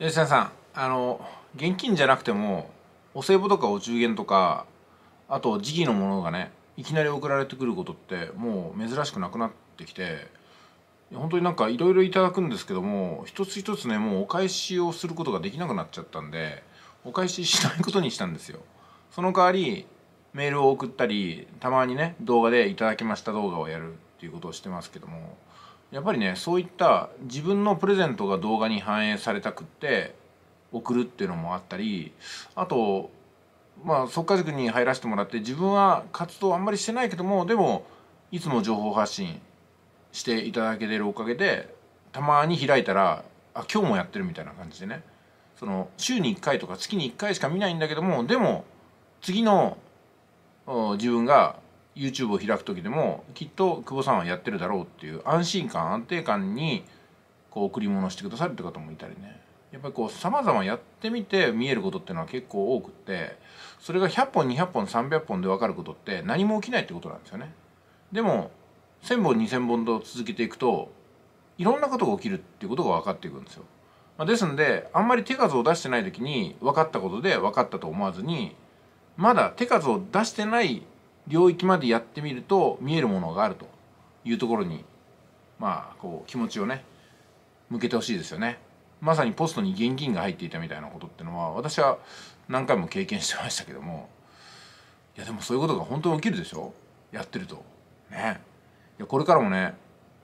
吉田さんあの現金じゃなくてもお歳暮とかお中元とかあと時期のものがねいきなり送られてくることってもう珍しくなくなってきて本当になんかいろいろいただくんですけども一つ一つねもうお返しをすることができなくなっちゃったんでお返ししないことにしたんですよその代わりメールを送ったりたまにね動画で「いただきました」動画をやるっていうことをしてますけどもやっぱりねそういった自分のプレゼントが動画に反映されたくって送るっていうのもあったりあとまあ即家塾に入らせてもらって自分は活動あんまりしてないけどもでもいつも情報発信していただけてるおかげでたまに開いたらあ今日もやってるみたいな感じでねその週に1回とか月に1回しか見ないんだけどもでも次の自分が YouTube を開く時でもきっと久保さんはやってるだろうっていう安心感安定感にこう贈り物してくださるって方もいたりねやっぱりこうさまざまやってみて見えることっていうのは結構多くってそれが100本200本300本で分かることって何も起きないってことなんですよね。でも1,000本2,000本と続けていくといろんなことが起きるっていうことが分かっていくんですよ。まあ、ですんであんまり手数を出してない時に分かったことで分かったと思わずにまだ手数を出してない領域までやってみると見えるものがあるというところにまあこう気持ちをね向けてほしいですよねまさにポストに現金が入っていたみたいなことってのは私は何回も経験してましたけどもいやでもそういうことが本当に起きるでしょやってるとねいやこれからもね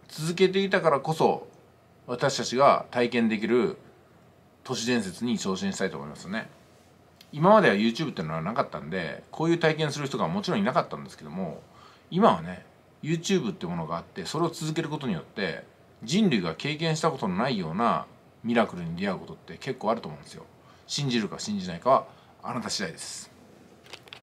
続けていたからこそ私たちが体験できる都市伝説に挑戦したいと思いますね。今までは YouTube っていうのはなかったんでこういう体験する人がもちろんいなかったんですけども今はね YouTube ってものがあってそれを続けることによって人類が経験したことのないようなミラクルに出会うことって結構あると思うんですよ信じるか信じないかはあなた次第です